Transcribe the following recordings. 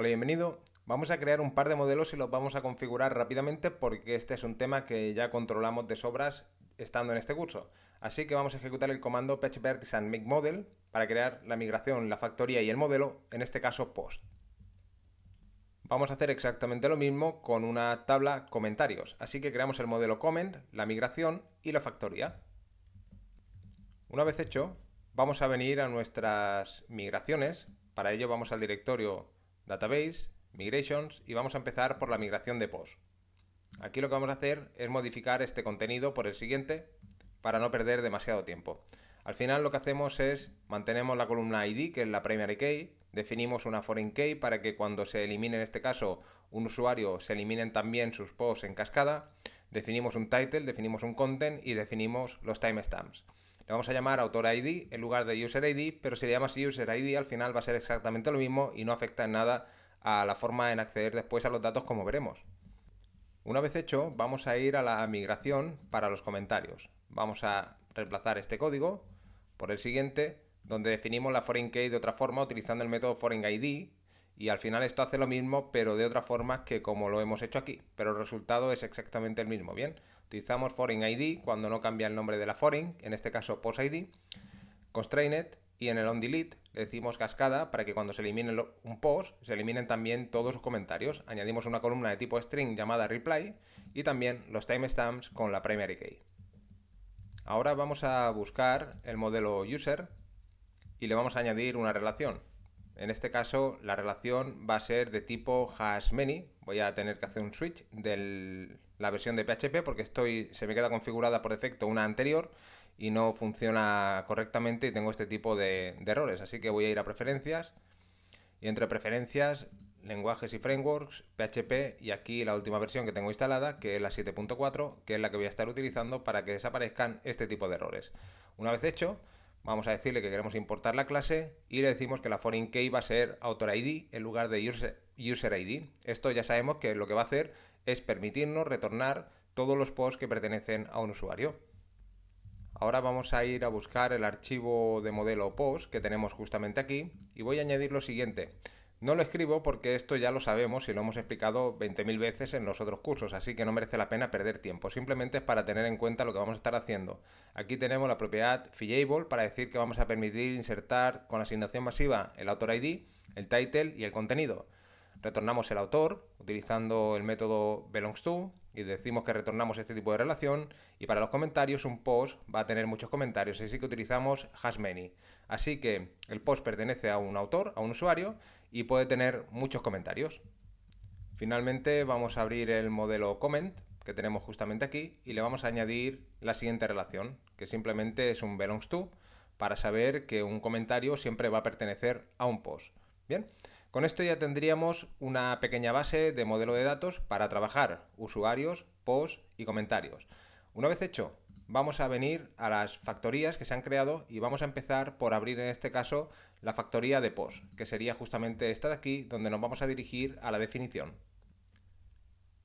Hola, bienvenido. Vamos a crear un par de modelos y los vamos a configurar rápidamente porque este es un tema que ya controlamos de sobras estando en este curso. Así que vamos a ejecutar el comando php model para crear la migración, la factoría y el modelo, en este caso post. Vamos a hacer exactamente lo mismo con una tabla comentarios, así que creamos el modelo comment, la migración y la factoría. Una vez hecho, vamos a venir a nuestras migraciones, para ello vamos al directorio Database, Migrations y vamos a empezar por la migración de POS. Aquí lo que vamos a hacer es modificar este contenido por el siguiente para no perder demasiado tiempo. Al final lo que hacemos es mantenemos la columna ID, que es la primary key, definimos una foreign key para que cuando se elimine en este caso un usuario se eliminen también sus posts en cascada, definimos un title, definimos un content y definimos los timestamps. Le vamos a llamar AutorID ID en lugar de user ID, pero si le llamas UserID al final va a ser exactamente lo mismo y no afecta en nada a la forma en acceder después a los datos como veremos. Una vez hecho, vamos a ir a la migración para los comentarios. Vamos a reemplazar este código por el siguiente, donde definimos la foreign key de otra forma utilizando el método foreign ID y al final esto hace lo mismo, pero de otra forma que como lo hemos hecho aquí. Pero el resultado es exactamente el mismo, ¿bien? Utilizamos foreign ID cuando no cambia el nombre de la foreign, en este caso post ID, constrained, y en el on delete le decimos cascada para que cuando se elimine un post se eliminen también todos sus comentarios. Añadimos una columna de tipo string llamada reply y también los timestamps con la primary key. Ahora vamos a buscar el modelo user y le vamos a añadir una relación. En este caso, la relación va a ser de tipo hashMany Voy a tener que hacer un switch de la versión de PHP porque estoy, se me queda configurada por defecto una anterior y no funciona correctamente y tengo este tipo de errores. Así que voy a ir a preferencias y entre preferencias, lenguajes y frameworks, PHP y aquí la última versión que tengo instalada, que es la 7.4, que es la que voy a estar utilizando para que desaparezcan este tipo de errores. Una vez hecho, Vamos a decirle que queremos importar la clase y le decimos que la foreign key va a ser authorid en lugar de userid. Esto ya sabemos que lo que va a hacer es permitirnos retornar todos los posts que pertenecen a un usuario. Ahora vamos a ir a buscar el archivo de modelo post que tenemos justamente aquí y voy a añadir lo siguiente. No lo escribo porque esto ya lo sabemos y lo hemos explicado 20.000 veces en los otros cursos, así que no merece la pena perder tiempo. Simplemente es para tener en cuenta lo que vamos a estar haciendo. Aquí tenemos la propiedad fillable para decir que vamos a permitir insertar con asignación masiva el autor ID, el title y el contenido. Retornamos el autor utilizando el método belongs to y decimos que retornamos este tipo de relación y para los comentarios un post va a tener muchos comentarios, así que utilizamos hasMany. Así que el post pertenece a un autor, a un usuario y puede tener muchos comentarios. Finalmente vamos a abrir el modelo comment que tenemos justamente aquí y le vamos a añadir la siguiente relación, que simplemente es un belongs to para saber que un comentario siempre va a pertenecer a un post. Bien, con esto ya tendríamos una pequeña base de modelo de datos para trabajar usuarios, posts y comentarios. Una vez hecho, vamos a venir a las factorías que se han creado y vamos a empezar por abrir en este caso la factoría de post, que sería justamente esta de aquí donde nos vamos a dirigir a la definición.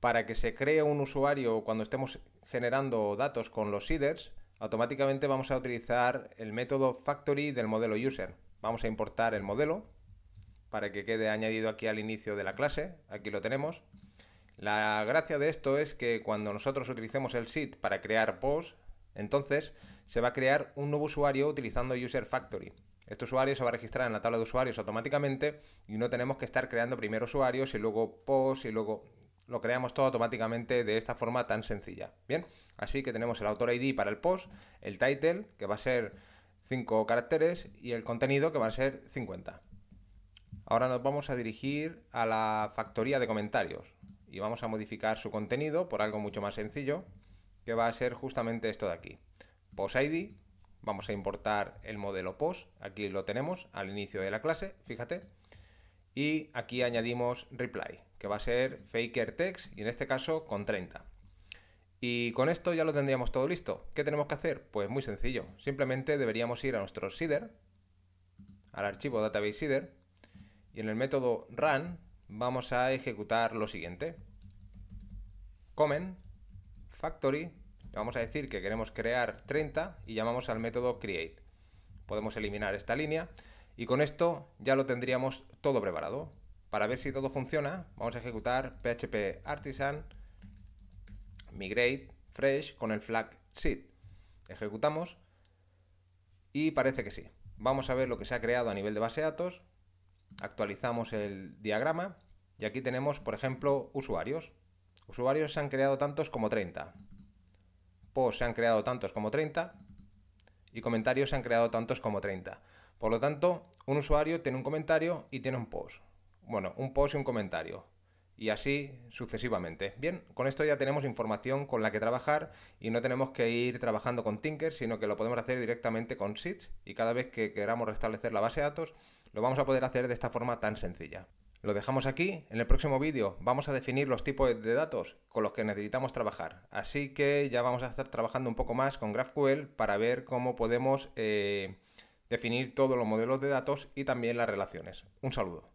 Para que se cree un usuario cuando estemos generando datos con los seeders, automáticamente vamos a utilizar el método factory del modelo user. Vamos a importar el modelo para que quede añadido aquí al inicio de la clase. Aquí lo tenemos. La gracia de esto es que cuando nosotros utilicemos el sit para crear post, entonces se va a crear un nuevo usuario utilizando User Factory. Este usuario se va a registrar en la tabla de usuarios automáticamente y no tenemos que estar creando primero usuarios y luego post y luego lo creamos todo automáticamente de esta forma tan sencilla. Bien, así que tenemos el autor ID para el post, el title que va a ser 5 caracteres y el contenido que va a ser 50. Ahora nos vamos a dirigir a la factoría de comentarios y vamos a modificar su contenido por algo mucho más sencillo, que va a ser justamente esto de aquí. Post ID, vamos a importar el modelo post, aquí lo tenemos al inicio de la clase, fíjate, y aquí añadimos reply, que va a ser faker text y en este caso con 30. Y con esto ya lo tendríamos todo listo. ¿Qué tenemos que hacer? Pues muy sencillo, simplemente deberíamos ir a nuestro seeder, al archivo database seeder, y en el método run vamos a ejecutar lo siguiente. comment factory, le vamos a decir que queremos crear 30 y llamamos al método create. Podemos eliminar esta línea y con esto ya lo tendríamos todo preparado. Para ver si todo funciona, vamos a ejecutar php artisan migrate fresh con el flag seed. Ejecutamos y parece que sí. Vamos a ver lo que se ha creado a nivel de base de datos actualizamos el diagrama y aquí tenemos, por ejemplo, usuarios. Usuarios se han creado tantos como 30. Posts se han creado tantos como 30. Y comentarios se han creado tantos como 30. Por lo tanto, un usuario tiene un comentario y tiene un post. Bueno, un post y un comentario. Y así sucesivamente. Bien, con esto ya tenemos información con la que trabajar y no tenemos que ir trabajando con Tinker, sino que lo podemos hacer directamente con Sheets y cada vez que queramos restablecer la base de datos, lo vamos a poder hacer de esta forma tan sencilla. Lo dejamos aquí, en el próximo vídeo vamos a definir los tipos de datos con los que necesitamos trabajar, así que ya vamos a estar trabajando un poco más con GraphQL para ver cómo podemos eh, definir todos los modelos de datos y también las relaciones. Un saludo.